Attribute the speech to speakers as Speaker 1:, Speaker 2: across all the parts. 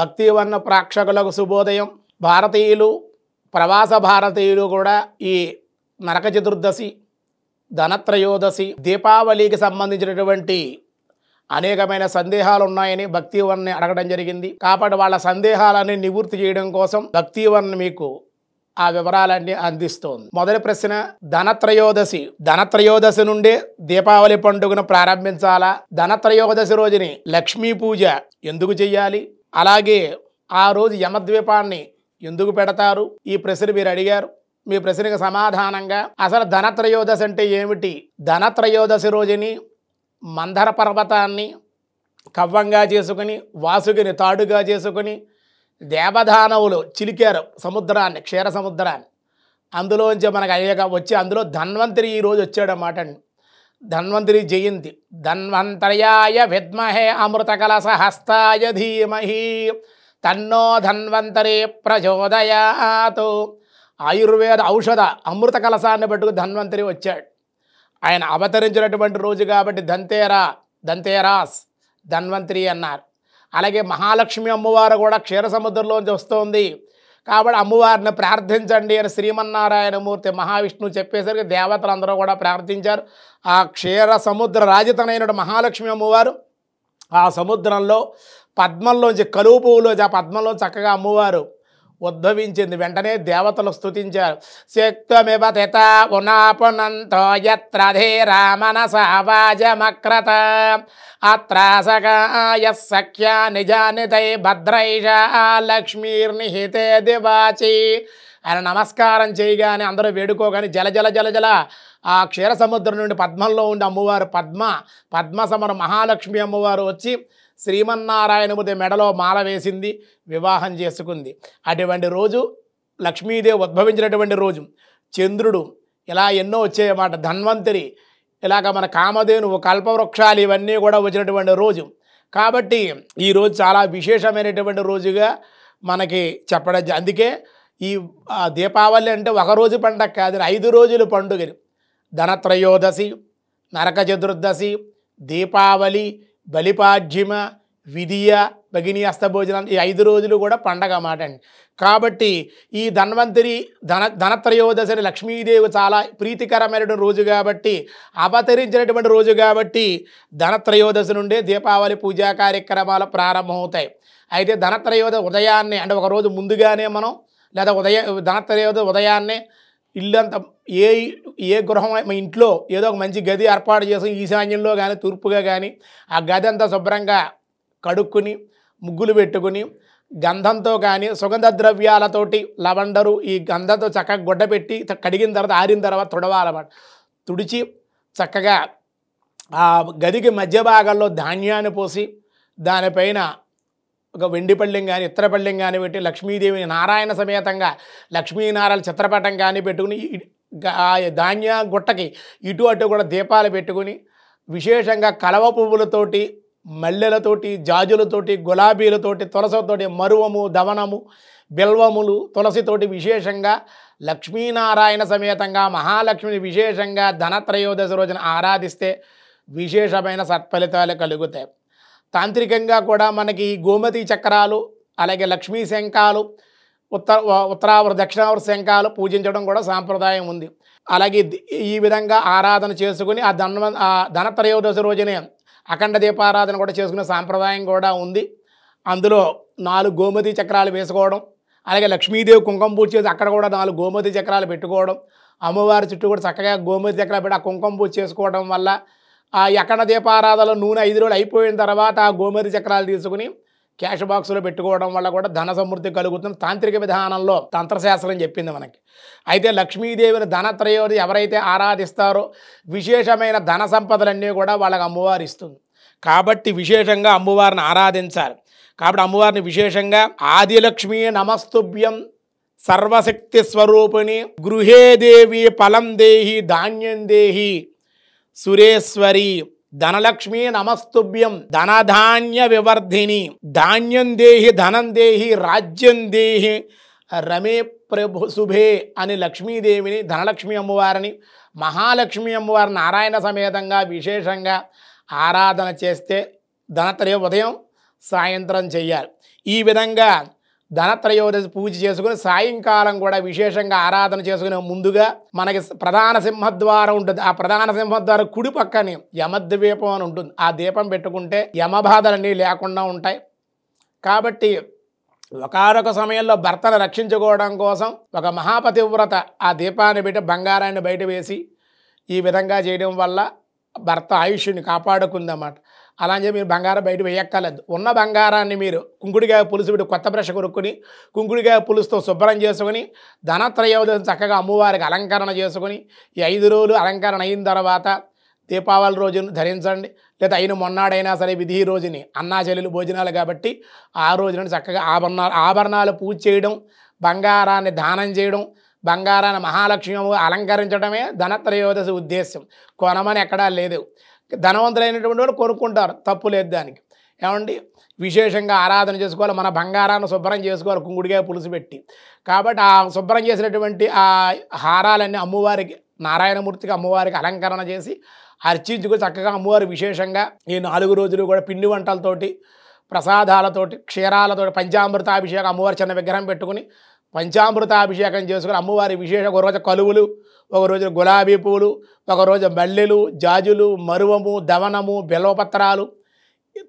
Speaker 1: భక్తివర్ణ ప్రేక్షకులకు శుభోదయం భారతీయులు ప్రవాస భారతీయులు కూడా ఈ నరక చతుర్దశి ధనత్రయోదశి దీపావళికి సంబంధించినటువంటి అనేకమైన సందేహాలు ఉన్నాయని భక్తివర్ణి అడగడం జరిగింది కాబట్టి వాళ్ళ సందేహాలన్నీ నివృత్తి చేయడం కోసం భక్తివన్ మీకు ఆ వివరాలన్నీ అందిస్తోంది మొదటి ప్రశ్న ధనత్రయోదశి ధనత్రయోదశి నుండే దీపావళి పండుగను ప్రారంభించాలా ధనత్రయోదశి రోజుని లక్ష్మీ పూజ ఎందుకు చెయ్యాలి అలాగే ఆ రోజు యమద్వీపాన్ని ఎందుకు పెడతారు ఈ ప్రశ్న మీరు అడిగారు మీ ప్రశ్నకు సమాధానంగా అసలు ధనత్రయోదశి అంటే ఏమిటి ధనత్రయోదశి రోజుని మందర పర్వతాన్ని కవ్వంగా చేసుకుని వాసుకిని తాడుగా చేసుకుని దేవదానవులు చిలికారు సముద్రాన్ని క్షీర సముద్రాన్ని అందులోంచి మనకు అయ్యగా వచ్చి అందులో ధన్వంతరి ఈరోజు అన్నమాట అండి ధన్వంతరి జయంతి ధన్వంతర్యాయ విద్మహే హస్తాయ ధీమహి తన్నో ధన్వంతరి ప్రచోదయాతు ఆయుర్వేద ఔషధ అమృత కలసాన్ని పట్టుకు ధన్వంతరి వచ్చాడు ఆయన అవతరించినటువంటి రోజు కాబట్టి ధంతేరా ధంతేరాస్ ధన్వంతరి అన్నారు అలాగే మహాలక్ష్మి అమ్మవారు కూడా క్షీరసముద్రంలోంచి వస్తోంది కాబట్టి అమ్మవారిని ప్రార్థించండి అని శ్రీమన్నారాయణమూర్తి మహావిష్ణువు చెప్పేసరికి దేవతలందరూ కూడా ప్రార్థించారు ఆ క్షీర సముద్ర రాజితనైన మహాలక్ష్మి అమ్మవారు ఆ సముద్రంలో పద్మంలోంచి కలువు పువ్వులోంచి ఆ పద్మంలో చక్కగా అమ్మవారు ఉద్భవించింది వెంటనే దేవతలు స్థుతించారు శక్తమివ తిత ఉనాపునంతో యత్రధీరామనసావాజమక్రత అత్రాసకాయ సఖ్యా నిజాని తై భద్రైష లక్ష్మీర్నిహితే దివాచి ఆయన నమస్కారం చేయగానే అందరూ వేడుకోగానే జల జల జల జల ఆ క్షీర సముద్రం నుండి పద్మంలో ఉండి అమ్మవారు పద్మ పద్మ సమర మహాలక్ష్మి అమ్మవారు వచ్చి శ్రీమన్నారాయణముది మెడలో మాల వేసింది వివాహం చేసుకుంది అటువంటి రోజు లక్ష్మీదేవి ఉద్భవించినటువంటి రోజు చంద్రుడు ఇలా ఎన్నో వచ్చేయమాట ధన్వంతరి ఇలాగ మన కామధేనువు కల్పవృక్షాలు ఇవన్నీ కూడా వచ్చినటువంటి రోజు కాబట్టి ఈరోజు చాలా విశేషమైనటువంటి రోజుగా మనకి చెప్పడం అందుకే ఈ దీపావళి అంటే ఒకరోజు పండగ కాదు ఐదు రోజులు పండుగలు ధనత్రయోదశి నరక చతుర్దశి దీపావళి బలిపాజ్యమ విధియ భగిని అస్తభోజనం ఈ ఐదు రోజులు కూడా పండగ మాట అండి కాబట్టి ఈ ధన్వంతరి ధన ధనత్రయోదశని లక్ష్మీదేవి చాలా ప్రీతికరమైనటువంటి రోజు కాబట్టి అవతరించినటువంటి రోజు కాబట్టి ధనత్రయోదశి నుండే దీపావళి పూజా కార్యక్రమాలు ప్రారంభమవుతాయి అయితే ధనత్రయోదశ ఉదయాన్నే అంటే ఒకరోజు ముందుగానే మనం లేదా ఉదయ ధనత్రయోదశ ఉదయాన్నే ఇల్లంతా ఏ ఏ గృహం మా ఇంట్లో ఏదో ఒక మంచి గది ఏర్పాటు చేసి ఈశాన్యంలో కానీ తూర్పుగా కానీ ఆ గది అంతా శుభ్రంగా కడుక్కుని ముగ్గులు పెట్టుకుని గంధంతో కానీ సుగంధ ద్రవ్యాలతోటి లవండరు ఈ గంధంతో చక్కగా గుడ్డ పెట్టి కడిగిన తర్వాత ఆరిన తర్వాత తుడవాలన్నమాట తుడిచి చక్కగా ఆ గదికి మధ్య భాగంలో ధాన్యాన్ని పోసి దానిపైన ఒక వెండి కానీ ఇత్తర కానీ పెట్టి లక్ష్మీదేవిని నారాయణ సమేతంగా లక్ష్మీనారాయణ చిత్రపటం కానీ పెట్టుకుని ధాన్య గుట్టకి ఇటు అటు కూడా దీపాలు పెట్టుకుని విశేషంగా కలవ పువ్వులతోటి మల్లెలతోటి జాజులతోటి గులాబీలతోటి తులసతోటి మరువము దవనము బిల్వములు తులసితోటి విశేషంగా లక్ష్మీనారాయణ సమేతంగా మహాలక్ష్మిని విశేషంగా ధనత్రయోదశి రోజున ఆరాధిస్తే విశేషమైన సత్ఫలితాలు కలుగుతాయి తాంత్రికంగా కూడా మనకి గోమతి చక్రాలు అలాగే లక్ష్మీ శంఖాలు ఉత్తర ఉత్తరావృ దక్షిణావృ శంఖాలు పూజించడం కూడా సాంప్రదాయం ఉంది అలాగే ఈ విధంగా ఆరాధన చేసుకుని ఆ ధన్వ ధనత్రయోదశి రోజునే అఖండ దీపారాధన కూడా చేసుకునే సాంప్రదాయం కూడా ఉంది అందులో నాలుగు గోమతి చక్రాలు వేసుకోవడం అలాగే లక్ష్మీదేవి కుంకుమ పూజ చేసి అక్కడ కూడా నాలుగు గోమతి చక్రాలు పెట్టుకోవడం అమ్మవారి చుట్టూ కూడా చక్కగా గోమతి చక్రాలు పెట్టి ఆ కుంకుమ పూజ చేసుకోవడం వల్ల ఆ ఎక్కడ దీపారాధనలో నూనె ఐదు రోజులు అయిపోయిన తర్వాత ఆ గోమరి చక్రాలు తీసుకుని క్యాష్ బాక్సులో పెట్టుకోవడం వల్ల కూడా ధన సమృద్ధి కలుగుతుంది తాంత్రిక విధానంలో తంత్రశాస్త్రం చెప్పింది మనకి అయితే లక్ష్మీదేవిని ధనత్రయోది ఎవరైతే ఆరాధిస్తారో విశేషమైన ధన సంపదలన్నీ కూడా వాళ్ళకి అమ్మవారు ఇస్తుంది కాబట్టి విశేషంగా అమ్మవారిని ఆరాధించాలి కాబట్టి అమ్మవారిని విశేషంగా ఆదిలక్ష్మి నమస్తుభ్యం సర్వశక్తి స్వరూపిణి గృహే దేవి ఫలం దేహి ధాన్యం దేహి సురేశ్వరి ధనలక్ష్మి నమస్తుభ్యం ధనధాన్య వివర్ధిని ధాన్యం దేహి ధనం దేహి రాజ్యం దేహి రమే ప్రభు శుభే అని లక్ష్మీదేవిని ధనలక్ష్మి అమ్మవారిని మహాలక్ష్మి అమ్మవారి నారాయణ సమేతంగా విశేషంగా ఆరాధన చేస్తే ధనత్రయ ఉదయం సాయంత్రం చెయ్యాలి ఈ విధంగా ధనత్రయోదశి పూజ చేసుకుని సాయంకాలం కూడా విశేషంగా ఆరాధన చేసుకునే ముందుగా మనకి ప్రధాన సింహద్వారం ఉంటుంది ఆ ప్రధాన సింహద్వారం కుడి పక్కనే యమద్వీపం అని ఉంటుంది ఆ దీపం పెట్టుకుంటే యమబాధలన్నీ లేకుండా ఉంటాయి కాబట్టి ఒకనొక సమయంలో భర్తను రక్షించుకోవడం కోసం ఒక మహాపతివ్రత ఆ దీపాన్ని పెట్టి బంగారాన్ని బయట వేసి ఈ విధంగా చేయడం వల్ల భర్త ఆయుష్యుని కాపాడుకుందన్నమాట అలా అని చెప్పి మీరు బంగారం బయట వేయక్కర్లేదు ఉన్న బంగారాన్ని మీరు కుంకుడికాయ పులుసు పెట్టి కొత్త బ్రష కొనుక్కుని కుంకుడికాయ పులుసుతో శుభ్రం చేసుకుని ధనత్రయోదశి చక్కగా అమ్మవారికి అలంకరణ చేసుకుని ఈ ఐదు రోజులు అలంకరణ అయిన తర్వాత దీపావళి రోజును ధరించండి లేదా అయిన మొన్నాడైనా సరే విధి రోజుని చెల్లెలు భోజనాలు కాబట్టి ఆ రోజున చక్కగా ఆభరణాలు ఆభరణాలు పూజ చేయడం బంగారాన్ని దానం చేయడం బంగారాన్ని మహాలక్ష్మి అలంకరించడమే ధనత్రయోదశి ఉద్దేశం కొనమని ఎక్కడా లేదు ధనవంతులైనటువంటి వాళ్ళు కొనుక్కుంటారు తప్పు లేదు దానికి ఏమండి విశేషంగా ఆరాధన చేసుకోవాలి మన బంగారాన్ని శుభ్రం చేసుకోవాలి కుంగుడిగా పులుసు పెట్టి కాబట్టి ఆ శుభ్రం చేసినటువంటి ఆ హారాలన్నీ అమ్మవారికి నారాయణమూర్తికి అమ్మవారికి అలంకరణ చేసి అర్చించుకు చక్కగా అమ్మవారు విశేషంగా ఈ నాలుగు రోజులు కూడా పిండి వంటలతోటి ప్రసాదాలతోటి క్షీరాలతోటి పంచామృతాభిషేకం అమ్మవారి చిన్న విగ్రహం పెట్టుకుని పంచామృతాభిషేకం చేసుకుని అమ్మవారి విశేష రోజు కలువులు ఒక రోజున గులాబీ పువ్వులు ఒక రోజు మల్లెలు జాజులు మరువము దవనము బిల్వపత్రాలు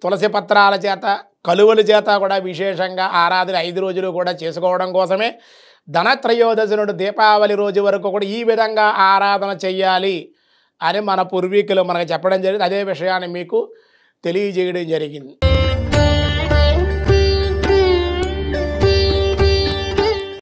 Speaker 1: తులసి పత్రాల చేత కలువల చేత కూడా విశేషంగా ఆరాధన ఐదు రోజులు కూడా చేసుకోవడం కోసమే ధనత్రయోదశి నుండి దీపావళి రోజు వరకు కూడా ఈ విధంగా ఆరాధన చెయ్యాలి అని మన పూర్వీకులు మనకు చెప్పడం జరిగింది అదే విషయాన్ని మీకు తెలియజేయడం జరిగింది